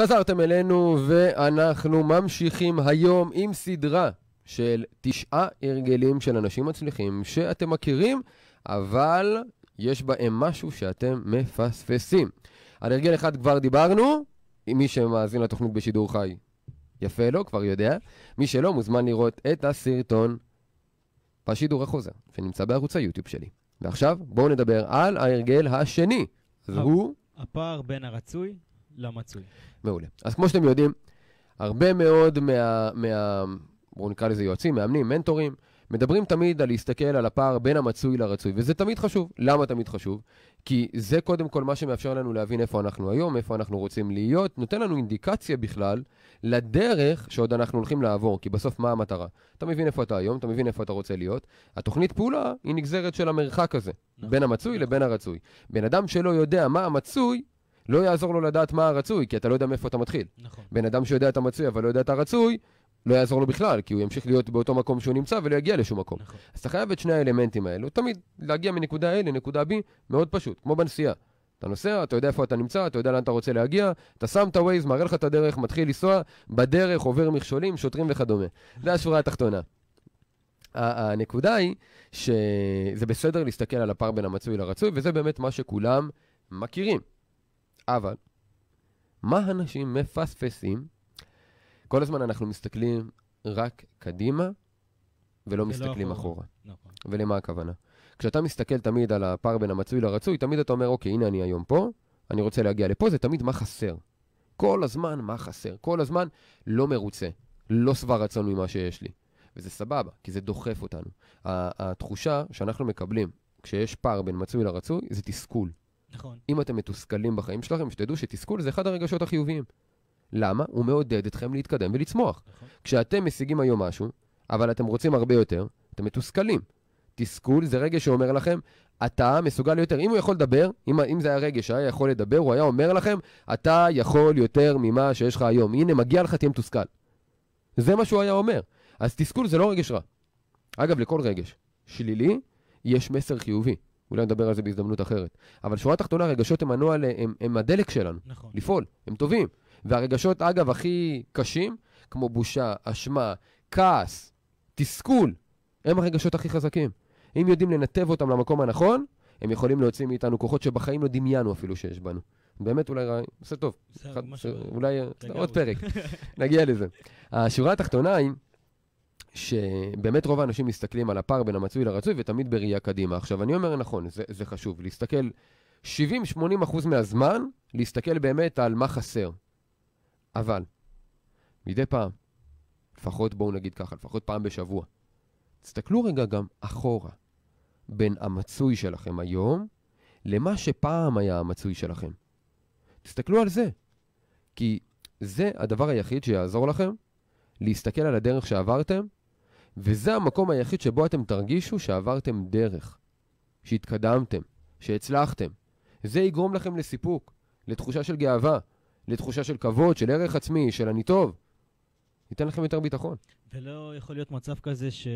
חזרתם אלינו ואנחנו ממשיכים היום עם סדרה של תשעה הרגלים של אנשים מצליחים שאתם מכירים, אבל יש בהם משהו שאתם מפספסים. על הרגל אחד כבר דיברנו, עם מי שמאזין לתוכנית בשידור חי. יפה לו, לא? כבר יודע. מי שלא, מוזמן לראות את הסרטון בשידור החוזר, שנמצא בערוץ היוטיוב שלי. ועכשיו, בואו נדבר על ההרגל השני. אז הוא... הפער בין הרצוי למצוי. מעולה. אז כמו שאתם יודעים, הרבה מאוד מה... מה בואו נקרא לזה יועצים, מאמנים, מנטורים, מדברים תמיד על להסתכל על הפער בין המצוי לרצוי, וזה תמיד חשוב. למה תמיד חשוב? כי זה קודם כל מה שמאפשר לנו להבין איפה אנחנו היום, איפה אנחנו רוצים להיות, נותן לנו אינדיקציה בכלל לדרך שעוד אנחנו הולכים לעבור, כי בסוף מה המטרה? אתה מבין איפה אתה היום, אתה מבין איפה אתה רוצה להיות. התוכנית פעולה היא נגזרת של המרחק הזה, נכון, בין המצוי נכון. לבין הרצוי. בן אדם שלא יודע מה המצוי, לא יעזור לו לדעת מה הרצוי, כי אתה לא יודע מאיפה אתה מתחיל. נכון. בן אדם שיודע את המצוי אבל לא יודע את הרצוי, לא יעזור לו בכלל, כי הוא ימשיך להיות באותו מקום שהוא נמצא ולא יגיע לשום מקום. נכון. אז אתה חייב את שני האלמנטים האלו. תמיד להגיע מנקודה A לנקודה B, מאוד פשוט, כמו בנסיעה. אתה נוסע, אתה יודע איפה אתה נמצא, אתה יודע לאן אתה רוצה להגיע, אתה שם את ה-Waze, מראה לך את הדרך, מתחיל לנסוע, בדרך עובר מכשולים, שוטרים וכדומה. זה השורה התחתונה. הנקודה היא שזה בסדר להסתכל על הפער בין המצוי לרצוי, וזה באמת מה שכולם מכירים. אבל מה אנשים מפספסים? כל הזמן אנחנו מסתכלים רק קדימה ולא מסתכלים אחורה. אחורה. נכון. ולמה הכוונה? כשאתה מסתכל תמיד על הפער בין המצוי לרצוי, תמיד אתה אומר, אוקיי, הנה אני היום פה, אני רוצה להגיע לפה, זה תמיד מה חסר. כל הזמן מה חסר, כל הזמן לא מרוצה, לא שבע רצון ממה שיש לי. וזה סבבה, כי זה דוחף אותנו. התחושה שאנחנו מקבלים כשיש פער בין מצוי לרצוי, זה תסכול. נכון. אם אתם מתוסכלים בחיים שלכם, שתדעו שתסכול זה אחד הרגשות החיוביים. למה? הוא מעודד אתכם להתקדם ולצמוח. נכון. כשאתם משיגים היום משהו, אבל אתם רוצים הרבה יותר, אתם מתוסכלים. תסכול זה רגש שאומר לכם, אתה מסוגל יותר. אם הוא יכול לדבר, אם, אם זה היה רגש שהיה יכול לדבר, הוא היה אומר לכם, אתה יכול יותר ממה שיש לך היום. הנה, מגיע לך, תהיה מתוסכל. זה מה שהוא היה אומר. אז תסכול זה לא רגש רע. אגב, לכל רגש שלילי יש מסר חיובי. אולי נדבר על זה בהזדמנות אחרת. אבל שורה תחתונה, הרגשות הם הנוע, הם, הם הדלק שלנו. נכון. לפעול, הם טובים. והרגשות, אגב, הכי קשים, כמו בושה, אשמה, כעס, תסכול, הם הרגשות הכי חזקים. אם יודעים לנתב אותם למקום הנכון, הם יכולים להוציא מאיתנו כוחות שבחיים לא דמיינו אפילו שיש בנו. באמת אולי, עושה טוב. אחד, אה, אולי אה, עוד פרק, נגיע לזה. השורה התחתונה היא... שבאמת רוב האנשים מסתכלים על הפער בין המצוי לרצוי ותמיד בראייה קדימה. עכשיו, אני אומר נכון, זה, זה חשוב, להסתכל 70-80 אחוז מהזמן, להסתכל באמת על מה חסר. אבל, מדי פעם, לפחות בואו נגיד ככה, לפחות פעם בשבוע, תסתכלו רגע גם אחורה, בין המצוי שלכם היום למה שפעם היה המצוי שלכם. תסתכלו על זה, כי זה הדבר היחיד שיעזור לכם להסתכל על הדרך שעברתם, וזה המקום היחיד שבו אתם תרגישו שעברתם דרך, שהתקדמתם, שהצלחתם. זה יגרום לכם לסיפוק, לתחושה של גאווה, לתחושה של כבוד, של ערך עצמי, של אני טוב. ייתן לכם יותר ביטחון. ולא יכול להיות מצב כזה ש...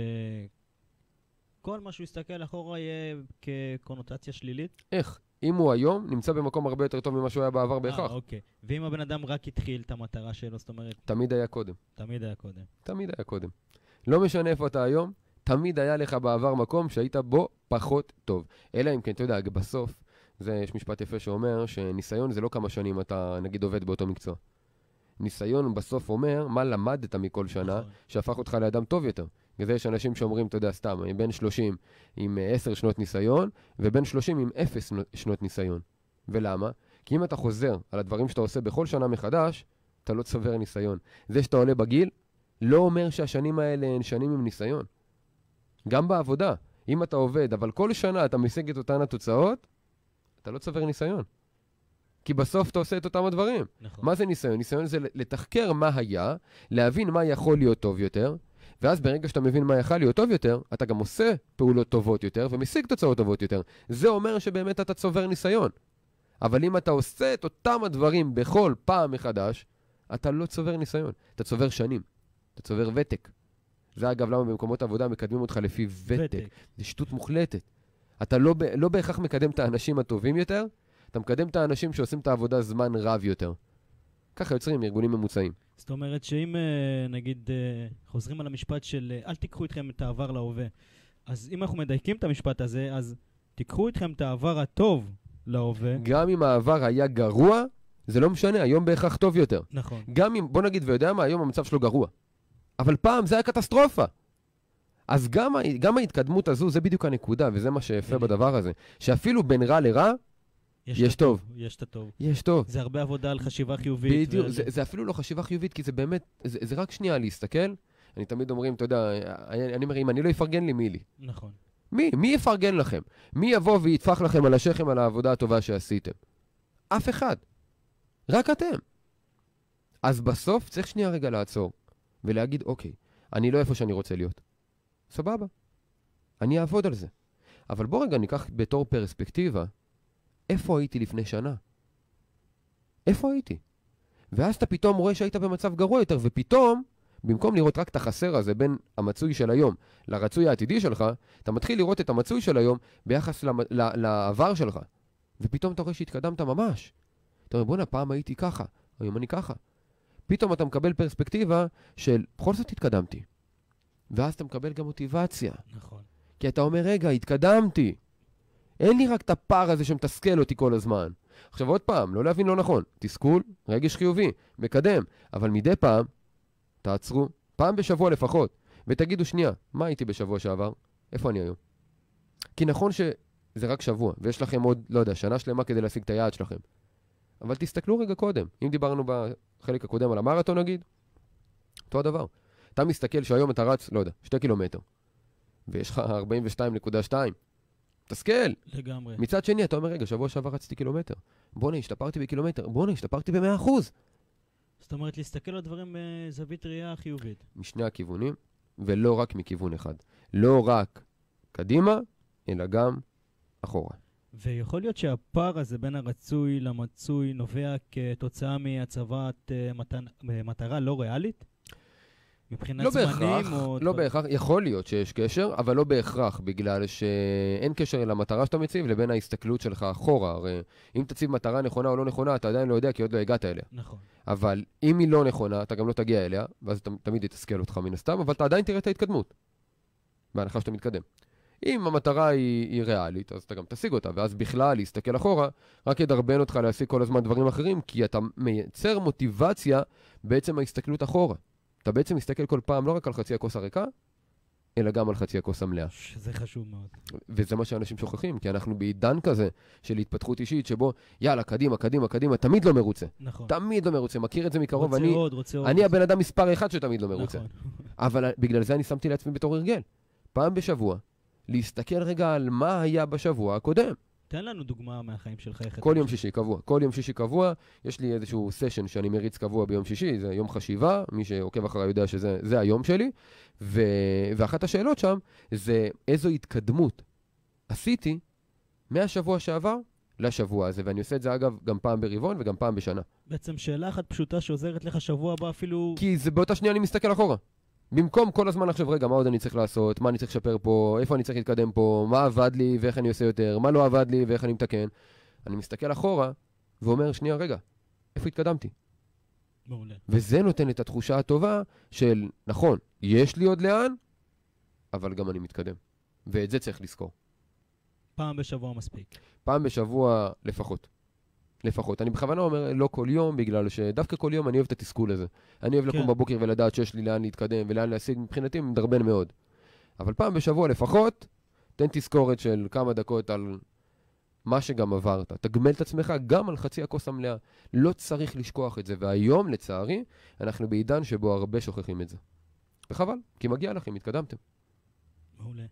כל מה שהוא יסתכל אחורה יהיה כקונוטציה שלילית? איך? אם הוא היום, נמצא במקום הרבה יותר טוב ממה שהוא היה בעבר אה, בהכרח. אה, אוקיי. ואם הבן אדם רק התחיל את המטרה שלו, זאת אומרת... תמיד היה קודם. תמיד היה קודם. תמיד היה קודם. לא משנה איפה אתה היום, תמיד היה לך בעבר מקום שהיית בו פחות טוב. אלא אם כן, אתה יודע, בסוף, זה, יש משפט יפה שאומר שניסיון זה לא כמה שנים אתה, נגיד, עובד באותו מקצוע. ניסיון בסוף אומר מה למדת מכל שנה, נכון. שהפך אותך לאדם טוב יותר. בגלל זה יש אנשים שאומרים, אתה יודע, סתם, אני בן 30 עם 10 אה, שנות ניסיון, ובן 30 עם 0 שנות ניסיון. ולמה? כי אם אתה חוזר על הדברים שאתה עושה בכל שנה מחדש, אתה לא צובר ניסיון. זה שאתה עולה בגיל, לא אומר שהשנים האלה הן שנים עם ניסיון. גם בעבודה, אם אתה עובד, אבל כל שנה אתה משיג את אותן התוצאות, אתה לא צובר ניסיון. כי בסוף אתה עושה את אותם הדברים. נכון. מה זה ניסיון? ניסיון זה לתחקר מה היה, להבין מה יכול להיות טוב יותר, ואז ברגע שאתה מבין מה יכל להיות טוב יותר, אתה גם עושה פעולות טובות יותר ומשיג תוצאות טובות יותר. זה אומר שבאמת אתה צובר ניסיון. אבל אם אתה עושה את אותם הדברים בכל פעם מחדש, אתה לא צובר ניסיון, אתה צובר שנים, אתה צובר ותק. זה אגב למה במקומות עבודה מקדמים אותך לפי ותק. ותק. זה שטות מוחלטת. אתה לא, לא בהכרח מקדם את האנשים הטובים יותר, אתה מקדם את האנשים שעושים את העבודה זמן רב יותר. ככה יוצרים ארגונים ממוצעים. זאת אומרת שאם אה, נגיד אה, חוזרים על המשפט של אה, אל תיקחו איתכם את העבר להווה, אז אם אנחנו מדייקים את המשפט הזה, אז תיקחו איתכם את העבר הטוב להווה. גם אם העבר היה גרוע, זה לא משנה, היום בהכרח טוב יותר. נכון. גם אם, בוא נגיד, ויודע מה, היום המצב שלו גרוע. אבל פעם זה היה קטסטרופה. אז גם, גם ההתקדמות הזו, זה בדיוק הנקודה, וזה מה שיפה בדבר הזה. שאפילו בין רע לרע, יש, יש טוב. טוב. יש את הטוב. יש טוב. זה הרבה עבודה על חשיבה חיובית. בדיוק, ו... זה, זה אפילו לא חשיבה חיובית, כי זה באמת, זה, זה רק שנייה להסתכל. אני תמיד אומרים, אתה יודע, אני, אני אומר, אם אני לא אפרגן לי, מי לי? נכון. מי? מי יפרגן לכם? מי יבוא ויטפח לכם על השכם על העבודה הטובה שעשיתם? אף אחד. רק אתם. אז בסוף צריך שנייה רגע לעצור ולהגיד, אוקיי, אני לא איפה שאני רוצה להיות. סבבה, אני אעבוד על זה. אבל בוא רגע ניקח בתור פרספקטיבה איפה הייתי לפני שנה? איפה הייתי? ואז אתה פתאום רואה שהיית במצב גרוע יותר, ופתאום, במקום לראות רק את החסר הזה בין המצוי של היום לרצוי העתידי שלך, אתה מתחיל לראות את המצוי של היום ביחס למ... ל... לעבר שלך. ופתאום אתה רואה שהתקדמת ממש. אתה אומר, בואנה, פעם הייתי ככה, היום אני ככה. פתאום אתה מקבל פרספקטיבה של, בכל זאת התקדמתי. ואז אתה מקבל גם מוטיבציה. נכון. כי אתה אומר, רגע, התקדמתי. אין לי רק את הפער הזה שמתסכל אותי כל הזמן. עכשיו עוד פעם, לא להבין לא נכון, תסכול, רגש חיובי, מקדם, אבל מדי פעם, תעצרו, פעם בשבוע לפחות, ותגידו שנייה, מה הייתי בשבוע שעבר? איפה אני היום? כי נכון שזה רק שבוע, ויש לכם עוד, לא יודע, שנה שלמה כדי להשיג את היעד שלכם. אבל תסתכלו רגע קודם, אם דיברנו בחלק הקודם על המרתון נגיד, אותו הדבר. אתה מסתכל שהיום אתה רץ, לא יודע, שתי קילומטר, ויש לך 42.2, מתסכל. לגמרי. מצד שני, אתה אומר, רגע, שבוע שעבר רציתי קילומטר. בואנה, השתפרתי בקילומטר. בואנה, השתפרתי ב-100 זאת אומרת, להסתכל על דברים בזווית ראייה חיובית. משני הכיוונים, ולא רק מכיוון אחד. לא רק קדימה, אלא גם אחורה. ויכול להיות שהפער הזה בין הרצוי למצוי נובע כתוצאה מהצבת אה, אה, מטרה לא ריאלית? מבחינת לא זמנים בהכרח, או... לא דבר... בהכרח, יכול להיות שיש קשר, אבל לא בהכרח, בגלל שאין קשר למטרה שאתה מציב לבין ההסתכלות שלך אחורה. הרי אם תציב מטרה נכונה או לא נכונה, אתה עדיין לא יודע, כי עוד לא הגעת אליה. נכון. אבל אם היא לא נכונה, אתה גם לא תגיע אליה, ואז ת, תמיד יתסכל אותך מן הסתם, אבל אתה עדיין תראה את ההתקדמות, בהנחה שאתה מתקדם. אם המטרה היא, היא ריאלית, אז אתה גם תשיג אותה, ואז בכלל להסתכל אחורה, רק ידרבן אותך להשיג כל הזמן דברים אחרים, כי אתה מייצר מוטיבציה בעצם ההסתכלות אחורה. אתה בעצם מסתכל כל פעם לא רק על חצי הכוס הריקה, אלא גם על חצי הכוס המלאה. שזה חשוב מאוד. וזה מה שאנשים שוכחים, כי אנחנו בעידן כזה של התפתחות אישית, שבו יאללה, קדימה, קדימה, קדימה, תמיד לא מרוצה. נכון. תמיד לא מרוצה, מכיר את זה מקרוב. רוצה אני, עוד, רוצה אני עוד. אני הבן אדם מספר אחד שתמיד לא מרוצה. נכון. אבל בגלל זה אני שמתי לעצמי בתור הרגל. פעם בשבוע, להסתכל רגע על מה היה בשבוע הקודם. תן לנו דוגמה מהחיים שלך. כל יום שישי, קבוע. כל יום שישי קבוע, יש לי איזשהו סשן שאני מריץ קבוע ביום שישי, זה יום חשיבה, מי שעוקב אחריי יודע שזה היום שלי, ו... ואחת השאלות שם זה איזו התקדמות עשיתי מהשבוע שעבר לשבוע הזה, ואני עושה את זה אגב גם פעם ברבעון וגם פעם בשנה. בעצם שאלה אחת פשוטה שעוזרת לך שבוע הבא אפילו... כי זה באותה שנייה אני מסתכל אחורה. במקום כל הזמן לחשוב, רגע, מה עוד אני צריך לעשות, מה אני צריך לשפר פה, איפה אני צריך להתקדם פה, מה עבד לי ואיך אני עושה יותר, מה לא עבד לי ואיך אני מתקן, אני מסתכל אחורה ואומר, שנייה, רגע, איפה התקדמתי? מעולה. וזה נותן את התחושה הטובה של, נכון, יש לי עוד לאן, אבל גם אני מתקדם. ואת זה צריך לזכור. פעם בשבוע מספיק. פעם בשבוע לפחות. לפחות. אני בכוונה אומר לא כל יום, בגלל שדווקא כל יום אני אוהב את התסכול הזה. אני אוהב כן. לקום בבוקר ולדעת שיש לי לאן להתקדם ולאן להשיג, מבחינתי מדרבן מאוד. אבל פעם בשבוע לפחות, תן תזכורת של כמה דקות על מה שגם עברת. תגמל את עצמך גם על חצי הכוס המלאה. לא צריך לשכוח את זה. והיום, לצערי, אנחנו בעידן שבו הרבה שוכחים את זה. וחבל, כי מגיע לכם, התקדמתם. מעולה.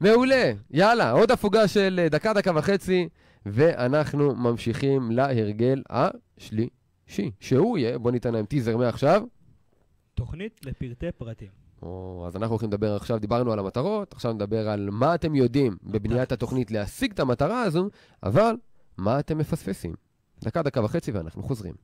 מעולה, יאללה, עוד הפוגה של אה, דקה, דקה וחצי. ואנחנו ממשיכים להרגל השלישי, שהוא יהיה, בוא ניתן להם טיזר מעכשיו. תוכנית לפרטי פרטים. או, אז אנחנו הולכים לדבר עכשיו, דיברנו על המטרות, עכשיו נדבר על מה אתם יודעים בבניית אוקיי. התוכנית להשיג את המטרה הזו, אבל מה אתם מפספסים. דקה, דקה וחצי ואנחנו חוזרים.